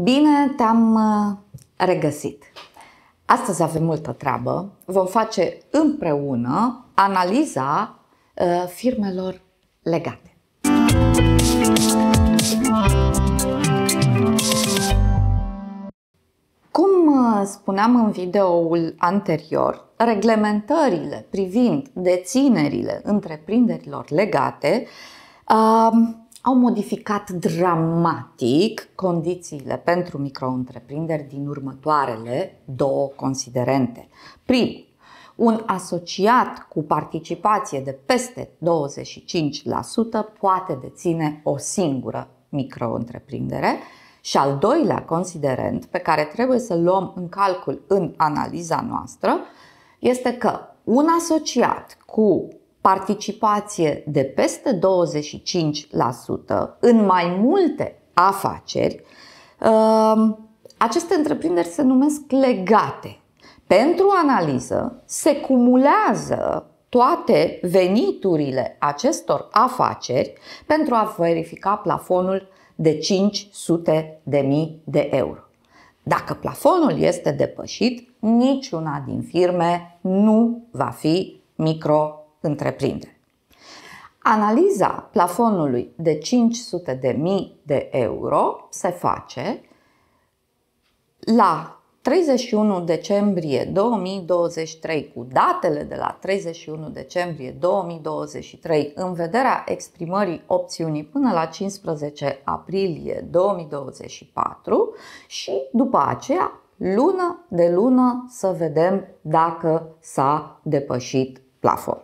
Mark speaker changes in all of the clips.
Speaker 1: Bine te-am uh, regăsit! Astăzi avem multă treabă. Vom face împreună analiza uh, firmelor legate. Cum uh, spuneam în videoul anterior, reglementările privind deținerile întreprinderilor legate au modificat dramatic condițiile pentru micro-întreprinderi din următoarele două considerente. Primul, un asociat cu participație de peste 25% poate deține o singură micro-întreprindere și al doilea considerent pe care trebuie să luăm în calcul în analiza noastră este că un asociat cu participație de peste 25% în mai multe afaceri, um, aceste întreprinderi se numesc legate. Pentru analiză se cumulează toate veniturile acestor afaceri pentru a verifica plafonul de 500 de mii de euro. Dacă plafonul este depășit, niciuna din firme nu va fi micro întreprindere. Analiza plafonului de 500 de mii de euro se face la 31 decembrie 2023 cu datele de la 31 decembrie 2023 în vederea exprimării opțiunii până la 15 aprilie 2024 și după aceea lună de lună să vedem dacă s-a depășit plafon.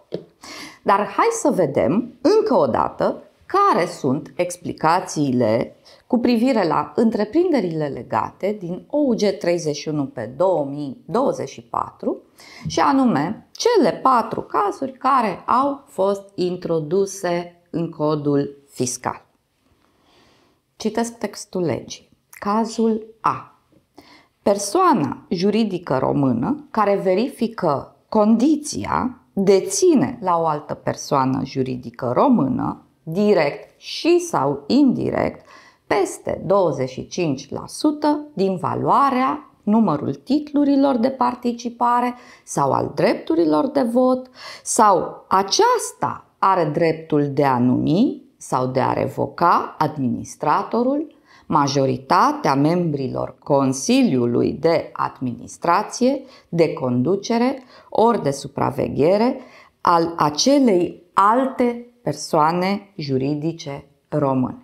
Speaker 1: Dar hai să vedem încă o dată care sunt explicațiile cu privire la întreprinderile legate din OUG 31 pe 2024 și anume cele patru cazuri care au fost introduse în codul fiscal. Citesc textul legii. Cazul A. Persoana juridică română care verifică condiția deține la o altă persoană juridică română, direct și sau indirect, peste 25% din valoarea, numărul titlurilor de participare sau al drepturilor de vot sau aceasta are dreptul de a numi sau de a revoca administratorul majoritatea membrilor Consiliului de Administrație, de Conducere ori de Supraveghere al acelei alte persoane juridice române.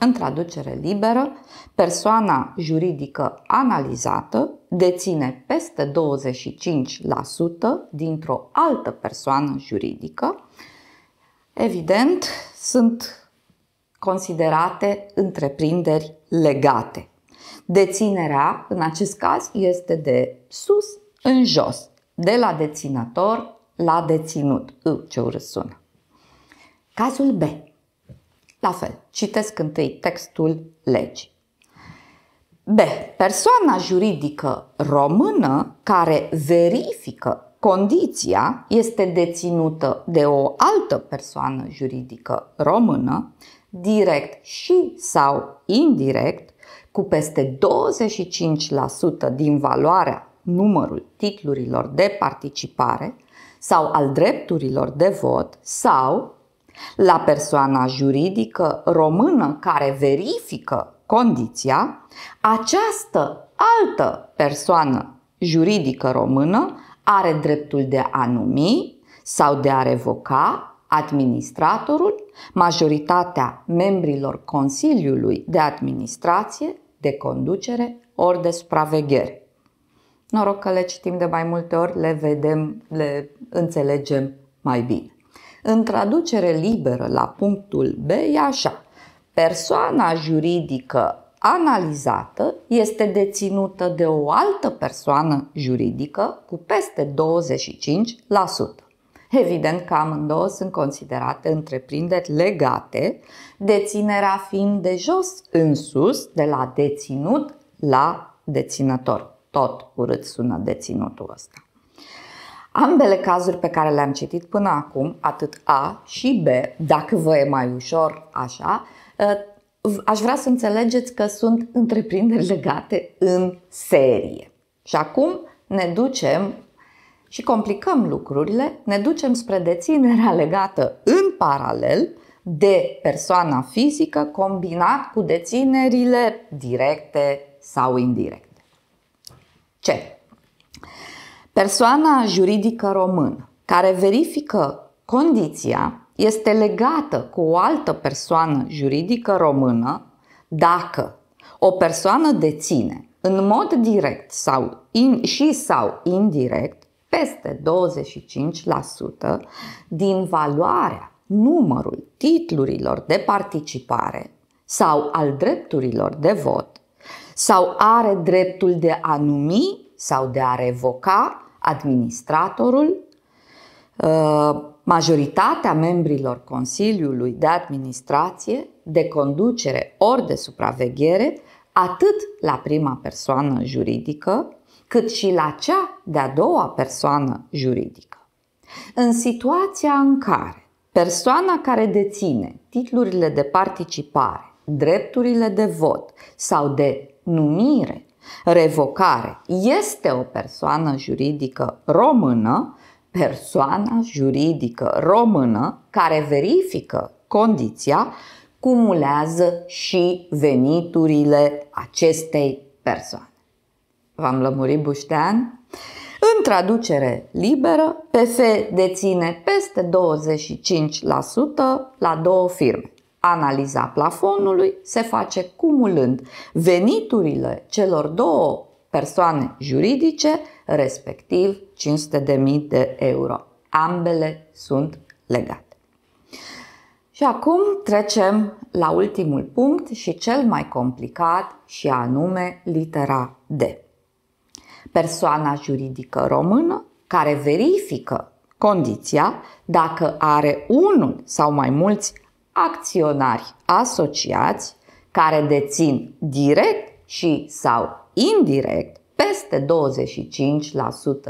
Speaker 1: În traducere liberă, persoana juridică analizată deține peste 25% dintr-o altă persoană juridică. Evident, sunt considerate întreprinderi legate. Deținerea, în acest caz, este de sus în jos, de la deținător la deținut. Ui, ce urât sună. Cazul B. La fel, citesc întâi textul legii. B. Persoana juridică română care verifică condiția este deținută de o altă persoană juridică română direct și sau indirect cu peste 25% din valoarea numărul titlurilor de participare sau al drepturilor de vot sau la persoana juridică română care verifică condiția, această altă persoană juridică română are dreptul de a numi sau de a revoca administratorul, majoritatea membrilor Consiliului de Administrație, de Conducere ori de Supraveghere. Noroc că le citim de mai multe ori, le vedem, le înțelegem mai bine. În traducere liberă la punctul B e așa. Persoana juridică analizată este deținută de o altă persoană juridică cu peste 25%. Evident că amândouă sunt considerate întreprinderi legate, deținerea fiind de jos în sus, de la deținut la deținător. Tot urât sună deținutul ăsta. Ambele cazuri pe care le-am citit până acum, atât A și B, dacă vă e mai ușor așa, ă, aș vrea să înțelegeți că sunt întreprinderi legate în serie. Și acum ne ducem și complicăm lucrurile, ne ducem spre deținerea legată în paralel de persoana fizică combinat cu deținerile directe sau indirecte. Ce? Persoana juridică română care verifică condiția este legată cu o altă persoană juridică română dacă o persoană deține în mod direct sau in, și sau indirect peste 25% din valoarea, numărul titlurilor de participare sau al drepturilor de vot sau are dreptul de a numi sau de a revoca administratorul, uh, majoritatea membrilor Consiliului de Administrație, de conducere ori de supraveghere, atât la prima persoană juridică, cât și la cea de-a doua persoană juridică. În situația în care persoana care deține titlurile de participare, drepturile de vot sau de numire, revocare este o persoană juridică română, persoana juridică română care verifică condiția cumulează și veniturile acestei persoane. V-am lămurit Buștean? În traducere liberă, PF deține peste 25% la două firme. Analiza plafonului se face cumulând veniturile celor două persoane juridice, respectiv 500.000 de euro. Ambele sunt legate. Și acum trecem la ultimul punct și cel mai complicat și anume litera D persoana juridică română care verifică condiția dacă are unul sau mai mulți acționari asociați care dețin direct și sau indirect peste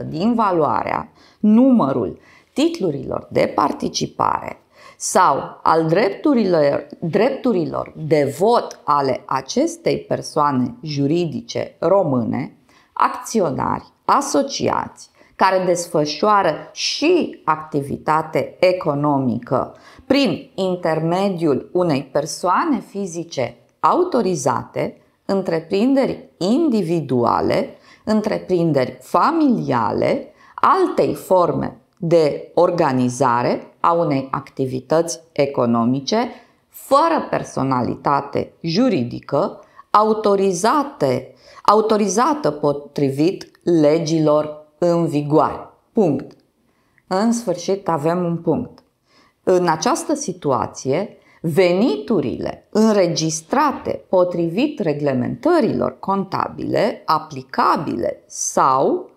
Speaker 1: 25% din valoarea, numărul titlurilor de participare sau al drepturilor, drepturilor de vot ale acestei persoane juridice române, acționari, asociați, care desfășoară și activitate economică prin intermediul unei persoane fizice autorizate, întreprinderi individuale, întreprinderi familiale, altei forme de organizare a unei activități economice fără personalitate juridică, autorizate autorizată potrivit legilor în vigoare. Punct. În sfârșit avem un punct. În această situație, veniturile înregistrate potrivit reglementărilor contabile aplicabile sau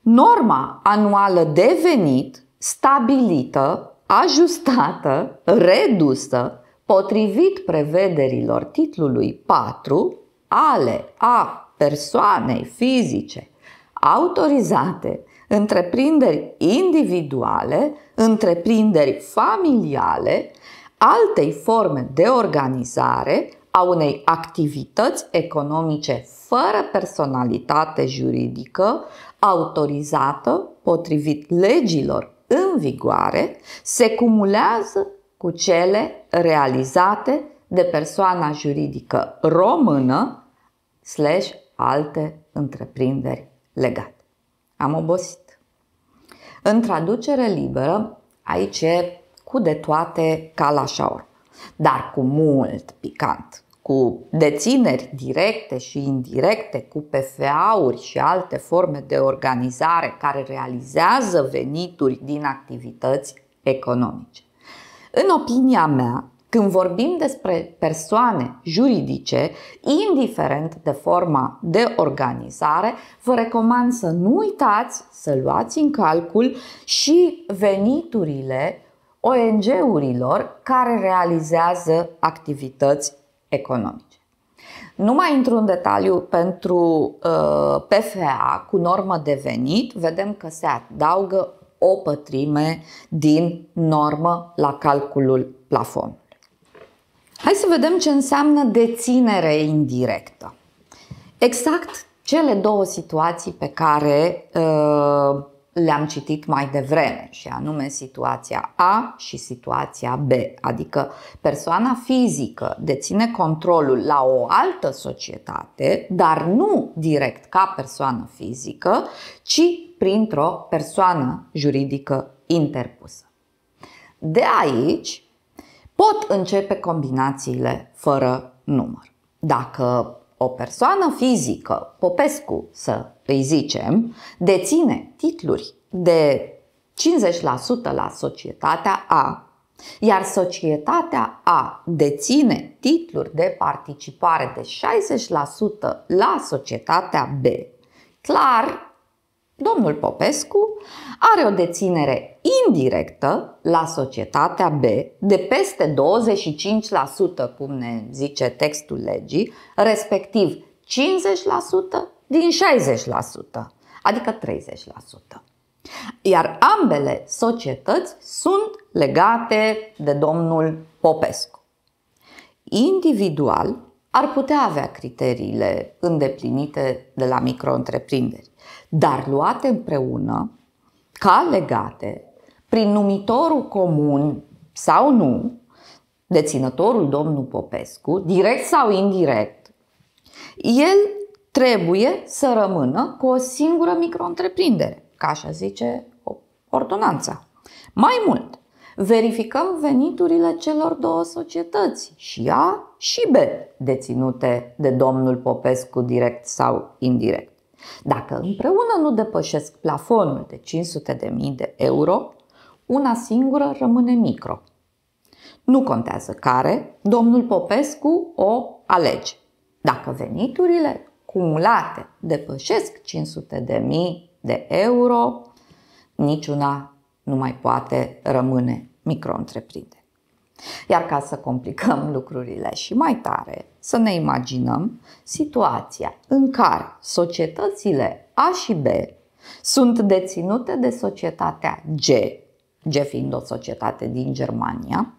Speaker 1: norma anuală de venit stabilită, ajustată, redusă potrivit prevederilor titlului 4 ale a persoanei fizice autorizate, întreprinderi individuale, întreprinderi familiale, altei forme de organizare a unei activități economice fără personalitate juridică, autorizată potrivit legilor în vigoare, se cumulează cu cele realizate de persoana juridică română slash alte întreprinderi legate. Am obosit. În traducere liberă, aici e cu de toate ca la șaur, dar cu mult picant, cu dețineri directe și indirecte, cu PFA-uri și alte forme de organizare care realizează venituri din activități economice. În opinia mea, când vorbim despre persoane juridice, indiferent de forma de organizare, vă recomand să nu uitați să luați în calcul și veniturile ONG-urilor care realizează activități economice. Nu mai intru în detaliu pentru uh, PFA cu normă de venit, vedem că se adaugă o pătrime din normă la calculul plafon. Hai să vedem ce înseamnă deținere indirectă. Exact cele două situații pe care uh, le-am citit mai devreme, și anume situația A și situația B, adică persoana fizică deține controlul la o altă societate, dar nu direct ca persoană fizică, ci printr-o persoană juridică interpusă. De aici pot începe combinațiile fără număr. Dacă o persoană fizică, Popescu să îi zicem, deține titluri de 50% la societatea A, iar societatea A deține titluri de participare de 60% la societatea B, clar, domnul Popescu are o deținere indirectă la societatea B de peste 25%, cum ne zice textul legii, respectiv 50% din 60%, adică 30%. Iar ambele societăți sunt legate de domnul Popescu. Individual ar putea avea criteriile îndeplinite de la micro-întreprinderi, dar luate împreună, ca legate, prin numitorul comun sau nu, deținătorul domnul Popescu, direct sau indirect, el trebuie să rămână cu o singură micro-întreprindere, ca așa zice ordonanța. Mai mult, verificăm veniturile celor două societăți, și A și B, deținute de domnul Popescu direct sau indirect. Dacă împreună nu depășesc plafonul de 500.000 de euro, una singură rămâne micro. Nu contează care, domnul Popescu o alege. Dacă veniturile cumulate depășesc 500 de mii de euro, niciuna nu mai poate rămâne micro-întreprindere. Iar ca să complicăm lucrurile și mai tare, să ne imaginăm situația în care societățile A și B sunt deținute de societatea G, G fiind o societate din Germania,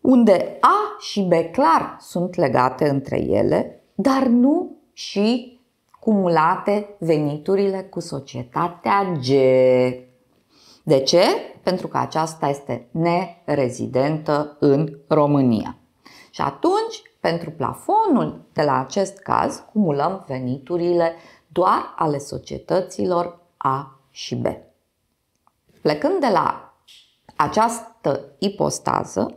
Speaker 1: unde A și B clar sunt legate între ele, dar nu și cumulate veniturile cu societatea G. De ce? Pentru că aceasta este nerezidentă în România. Și atunci, pentru plafonul de la acest caz, cumulăm veniturile doar ale societăților A și B. Plecând de la această ipostază,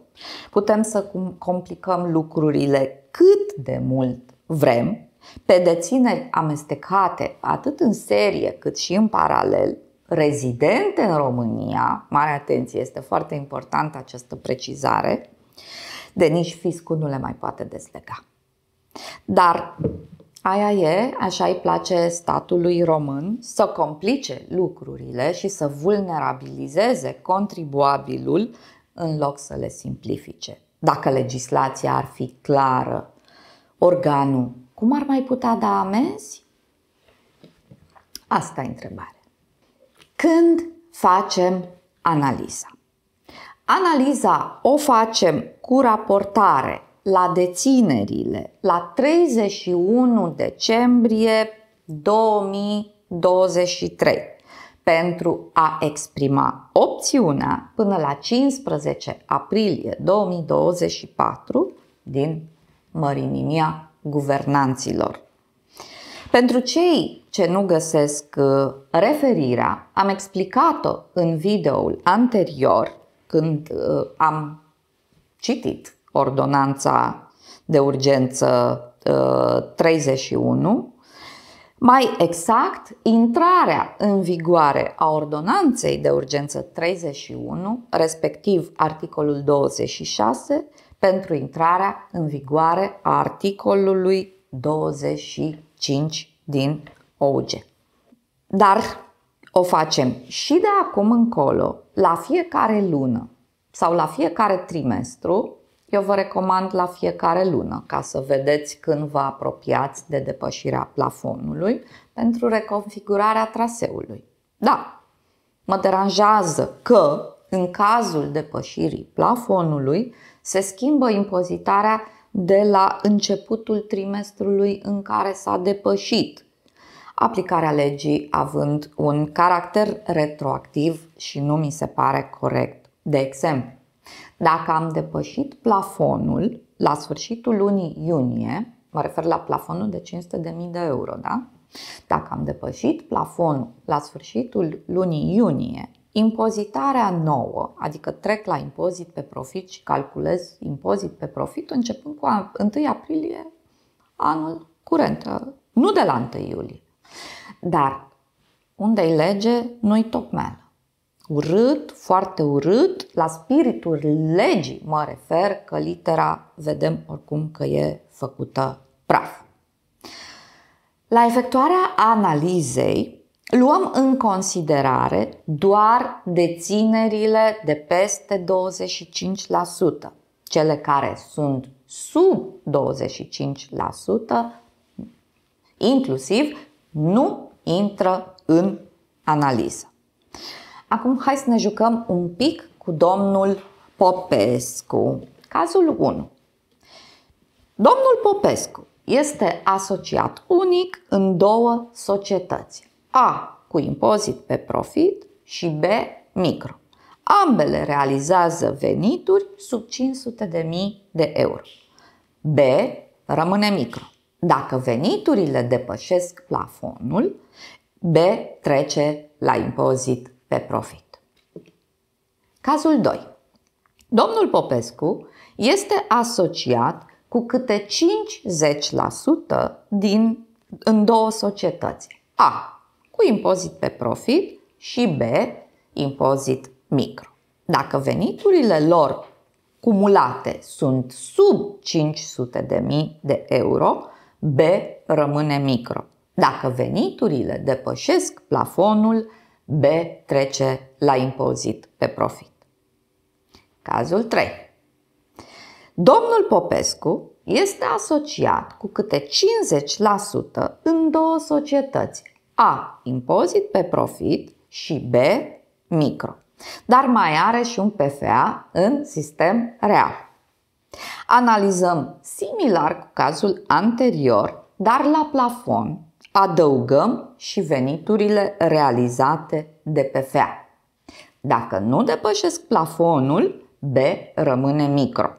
Speaker 1: putem să complicăm lucrurile cât de mult vrem, pe dețineri amestecate atât în serie cât și în paralel, rezidente în România, mare atenție, este foarte importantă această precizare, de nici fiscul nu le mai poate deslega. Dar Aia e, așa îi place statului român să complice lucrurile și să vulnerabilizeze contribuabilul în loc să le simplifice. Dacă legislația ar fi clară, organul, cum ar mai putea da amenzi? Asta e întrebarea. Când facem analiza? Analiza o facem cu raportare la deținerile la 31 decembrie 2023 pentru a exprima opțiunea până la 15 aprilie 2024 din mărinimia guvernanților. Pentru cei ce nu găsesc uh, referirea, am explicat-o în videoul anterior când uh, am citit ordonanța de urgență 31. Uh, Mai exact, intrarea în vigoare a ordonanței de urgență 31, respectiv articolul 26, pentru intrarea în vigoare a articolului 25 din OUG. Dar o facem și de acum încolo, la fiecare lună sau la fiecare trimestru, eu vă recomand la fiecare lună ca să vedeți când vă apropiați de depășirea plafonului pentru reconfigurarea traseului. Da, mă deranjează că în cazul depășirii plafonului se schimbă impozitarea de la începutul trimestrului în care s-a depășit, aplicarea legii având un caracter retroactiv și nu mi se pare corect. De exemplu, dacă am depășit plafonul la sfârșitul lunii iunie, mă refer la plafonul de 500.000 de euro, da? Dacă am depășit plafonul la sfârșitul lunii iunie, impozitarea nouă, adică trec la impozit pe profit și calculez impozit pe profit începând cu 1 aprilie anul curent, ă, nu de la 1 iulie. Dar unde-i lege, nu-i tocmai urât, foarte urât, la spiritul legii mă refer că litera vedem oricum că e făcută praf. La efectuarea analizei luăm în considerare doar deținerile de peste 25%. Cele care sunt sub 25%, inclusiv, nu intră în analiză. Acum hai să ne jucăm un pic cu domnul Popescu. Cazul 1. Domnul Popescu este asociat unic în două societăți. A cu impozit pe profit și B micro. Ambele realizează venituri sub 500.000 de euro. B rămâne micro. Dacă veniturile depășesc plafonul, B trece la impozit pe profit. Cazul 2. Domnul Popescu este asociat cu câte 50% din, în două societăți. A. Cu impozit pe profit și B. Impozit micro. Dacă veniturile lor cumulate sunt sub 500 de mii de euro, B rămâne micro. Dacă veniturile depășesc plafonul B. Trece la impozit pe profit. Cazul 3. Domnul Popescu este asociat cu câte 50% în două societăți, A. Impozit pe profit și B. Micro. Dar mai are și un PFA în sistem real. Analizăm similar cu cazul anterior, dar la plafon Adăugăm și veniturile realizate de PFA. Dacă nu depășesc plafonul, B rămâne micro.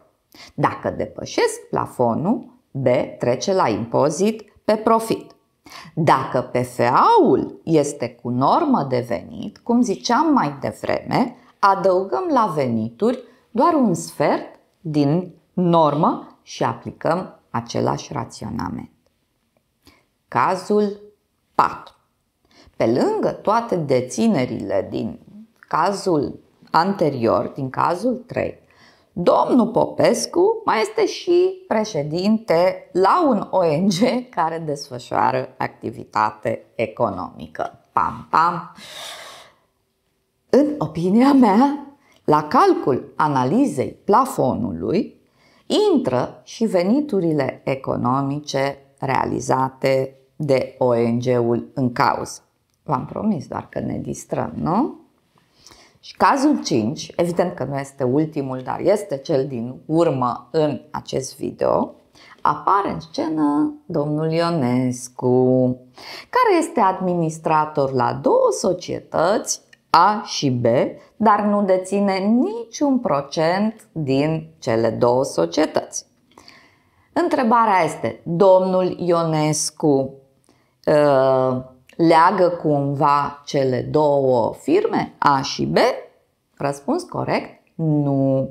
Speaker 1: Dacă depășesc plafonul, B trece la impozit pe profit. Dacă PFA-ul este cu normă de venit, cum ziceam mai devreme, adăugăm la venituri doar un sfert din normă și aplicăm același raționament. Cazul 4. Pe lângă toate deținerile din cazul anterior, din cazul 3, domnul Popescu mai este și președinte la un ONG care desfășoară activitate economică. Pam, pam! În opinia mea, la calcul analizei plafonului intră și veniturile economice realizate de ONG-ul în cauză. V-am promis doar că ne distrăm, nu? Și cazul 5, evident că nu este ultimul, dar este cel din urmă în acest video, apare în scenă domnul Ionescu, care este administrator la două societăți, A și B, dar nu deține niciun procent din cele două societăți. Întrebarea este, domnul Ionescu Uh, leagă cumva cele două firme, A și B? Răspuns corect, nu.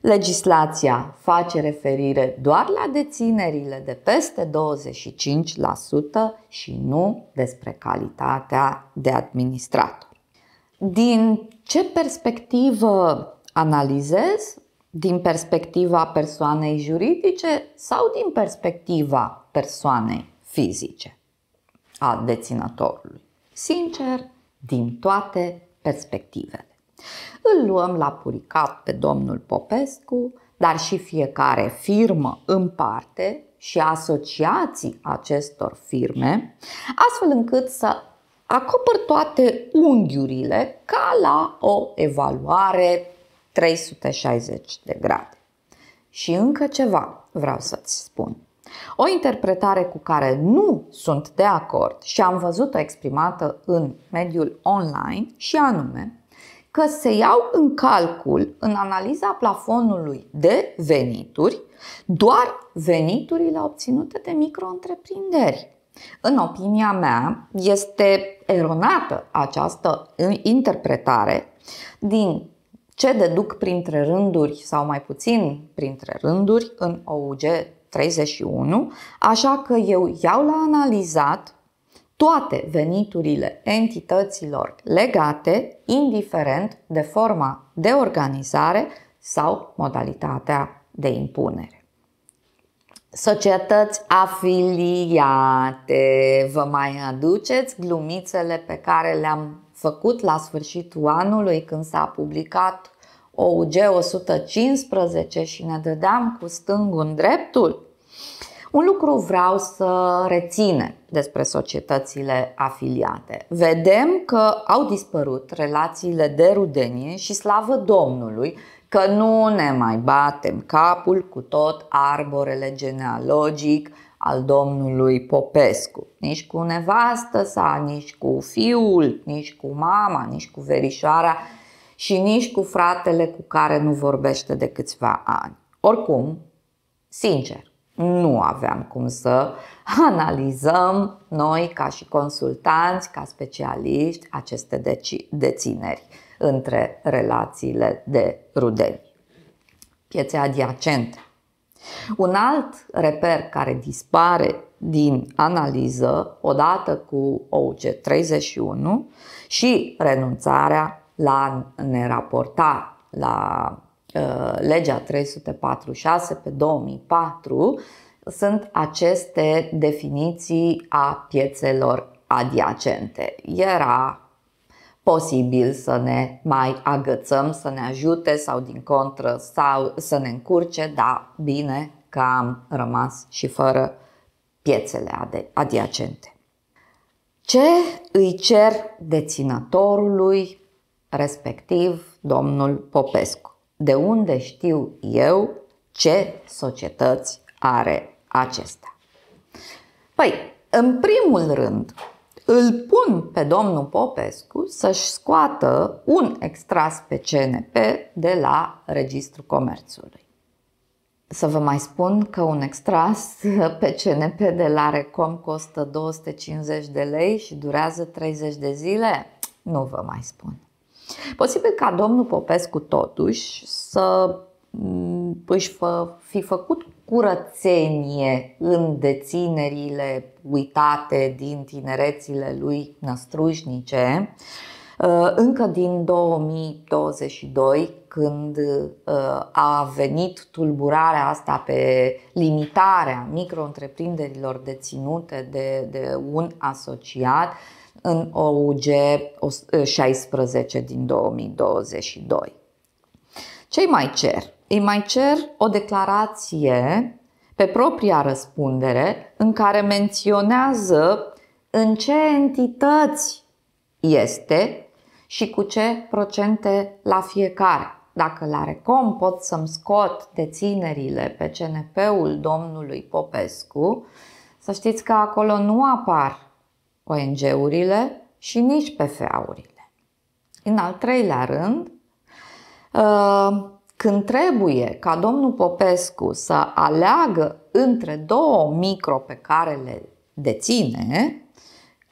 Speaker 1: Legislația face referire doar la deținerile de peste 25% și nu despre calitatea de administrator. Din ce perspectivă analizez? Din perspectiva persoanei juridice sau din perspectiva persoanei fizice? a deținătorului. Sincer, din toate perspectivele. Îl luăm la puricat pe domnul Popescu, dar și fiecare firmă în parte și asociații acestor firme, astfel încât să acopăr toate unghiurile ca la o evaluare 360 de grade. Și încă ceva vreau să-ți spun. O interpretare cu care nu sunt de acord și am văzut-o exprimată în mediul online și anume că se iau în calcul în analiza plafonului de venituri doar veniturile obținute de micro-întreprinderi. În opinia mea, este eronată această interpretare din ce deduc printre rânduri sau mai puțin printre rânduri în OUG 31, așa că eu iau la analizat toate veniturile entităților legate, indiferent de forma de organizare sau modalitatea de impunere. Societăți afiliate, vă mai aduceți glumițele pe care le-am făcut la sfârșitul anului când s-a publicat OUG 115 și ne dădeam cu stângul în dreptul? Un lucru vreau să reține despre societățile afiliate. Vedem că au dispărut relațiile de rudenie și slavă Domnului că nu ne mai batem capul cu tot arborele genealogic al domnului Popescu. Nici cu nevastă sa, nici cu fiul, nici cu mama, nici cu verișoara și nici cu fratele cu care nu vorbește de câțiva ani. Oricum, sincer, nu aveam cum să analizăm noi ca și consultanți, ca specialiști, aceste deci-, dețineri între relațiile de rudeni. Piețe adiacente. Un alt reper care dispare din analiză odată cu OUC 31 și renunțarea la ne raporta la uh, legea 346 pe 2004 sunt aceste definiții a piețelor adiacente. Era posibil să ne mai agățăm, să ne ajute sau din contră sau să ne încurce, dar bine că am rămas și fără piețele adiacente. Ce îi cer deținătorului respectiv domnul Popescu. De unde știu eu ce societăți are acesta? Păi, în primul rând, îl pun pe domnul Popescu să-și scoată un extras pe CNP de la Registrul Comerțului. Să vă mai spun că un extras pe CNP de la Recom costă 250 de lei și durează 30 de zile? Nu vă mai spun. Posibil ca domnul Popescu totuși să își fă, fi făcut curățenie în deținerile uitate din tinerețile lui năstrușnice uh, încă din 2022 când uh, a venit tulburarea asta pe limitarea micro-întreprinderilor deținute de, de un asociat, în OUG 16 din 2022. Ce mai cer? Îi mai cer o declarație pe propria răspundere în care menționează în ce entități este și cu ce procente la fiecare. Dacă la Recom pot să-mi scot deținerile pe CNP-ul domnului Popescu, să știți că acolo nu apar ONG-urile și nici PFA-urile. În al treilea rând, uh, când trebuie ca domnul Popescu să aleagă între două micro pe care le deține,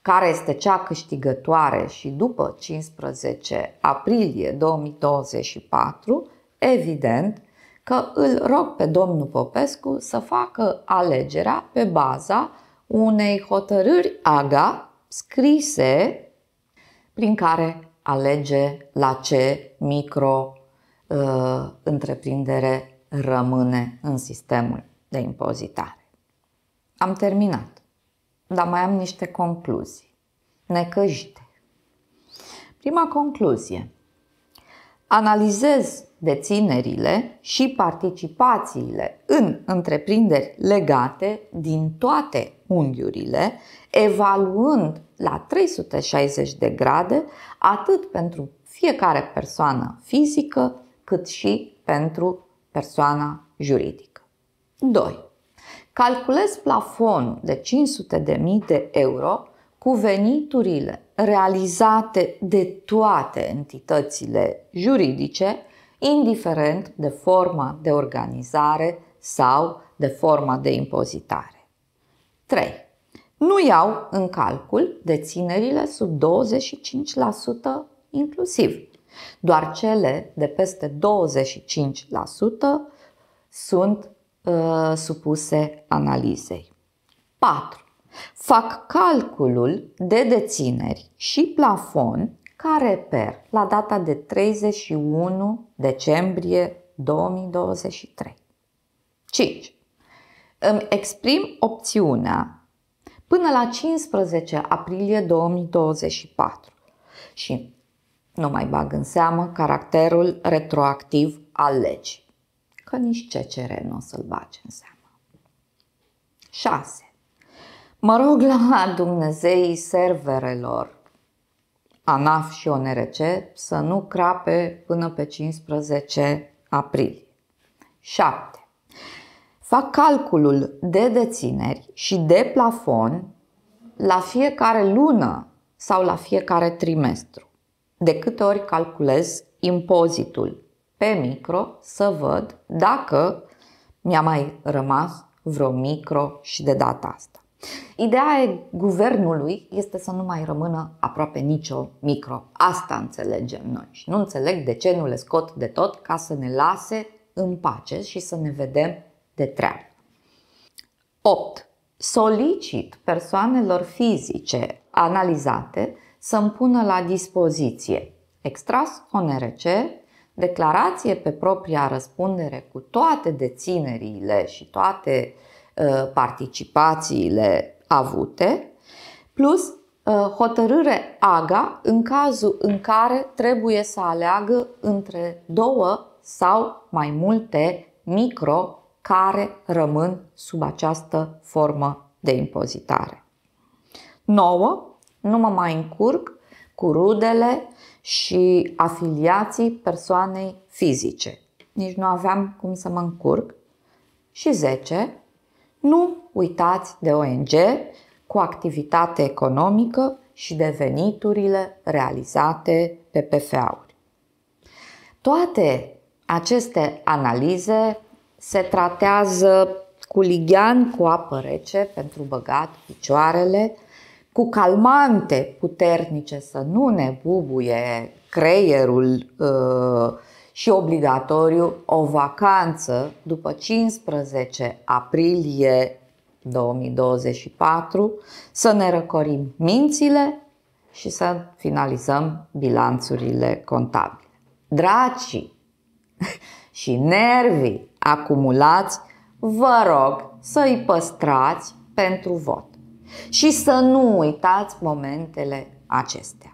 Speaker 1: care este cea câștigătoare și după 15 aprilie 2024, evident că îl rog pe domnul Popescu să facă alegerea pe baza unei hotărâri AGA scrise prin care alege la ce micro uh, întreprindere rămâne în sistemul de impozitare. Am terminat, dar mai am niște concluzii necăjite. Prima concluzie. Analizez deținerile și participațiile în întreprinderi legate din toate unghiurile, evaluând la 360 de grade atât pentru fiecare persoană fizică, cât și pentru persoana juridică. 2. Calculez plafonul de 500.000 de euro cu veniturile realizate de toate entitățile juridice, indiferent de forma de organizare sau de forma de impozitare. 3. Nu iau în calcul deținerile sub 25% inclusiv. Doar cele de peste 25% sunt uh, supuse analizei. 4. Fac calculul de dețineri și plafon care per la data de 31 decembrie 2023. 5. Îmi exprim opțiunea până la 15 aprilie 2024 și nu mai bag în seamă caracterul retroactiv al legii, că nici CCR nu o să-l bage în seamă. 6. Mă rog la Dumnezeii serverelor ANAF și ONRC să nu crape până pe 15 aprilie. 7 fac calculul de dețineri și de plafon la fiecare lună sau la fiecare trimestru. De câte ori calculez impozitul pe micro să văd dacă mi-a mai rămas vreo micro și de data asta. Ideea e, guvernului este să nu mai rămână aproape nicio micro. Asta înțelegem noi și nu înțeleg de ce nu le scot de tot ca să ne lase în pace și să ne vedem de treabă. 8. Solicit persoanelor fizice analizate să îmi pună la dispoziție extras ONRC, declarație pe propria răspundere cu toate deținerile și toate uh, participațiile avute, plus uh, hotărâre AGA în cazul în care trebuie să aleagă între două sau mai multe micro care rămân sub această formă de impozitare. 9. Nu mă mai încurc cu rudele și afiliații persoanei fizice. Nici nu aveam cum să mă încurc. Și 10. Nu uitați de ONG cu activitate economică și de veniturile realizate pe PFA-uri. Toate aceste analize se tratează cu lighean, cu apă rece pentru băgat picioarele, cu calmante puternice să nu ne bubuie creierul uh, și obligatoriu o vacanță după 15 aprilie 2024 să ne răcorim mințile și să finalizăm bilanțurile contabile. Dracii și nervii acumulați, vă rog să îi păstrați pentru vot și să nu uitați momentele acestea.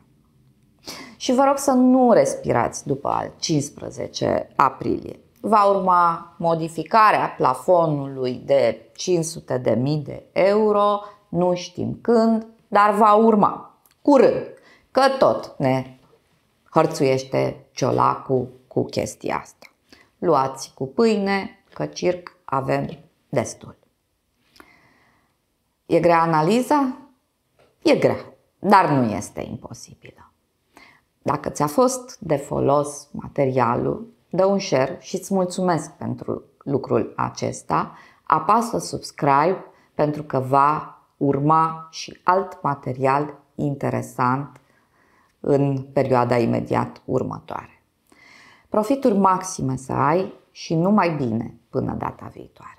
Speaker 1: Și vă rog să nu respirați după 15 aprilie. Va urma modificarea plafonului de 500.000 de euro, nu știm când, dar va urma curând, că tot ne hărțuiește ciolacul cu chestia asta luați cu pâine, că circ avem destul. E grea analiza? E grea, dar nu este imposibilă. Dacă ți-a fost de folos materialul, dă un share și îți mulțumesc pentru lucrul acesta. Apasă subscribe pentru că va urma și alt material interesant în perioada imediat următoare profituri maxime să ai și numai bine până data viitoare.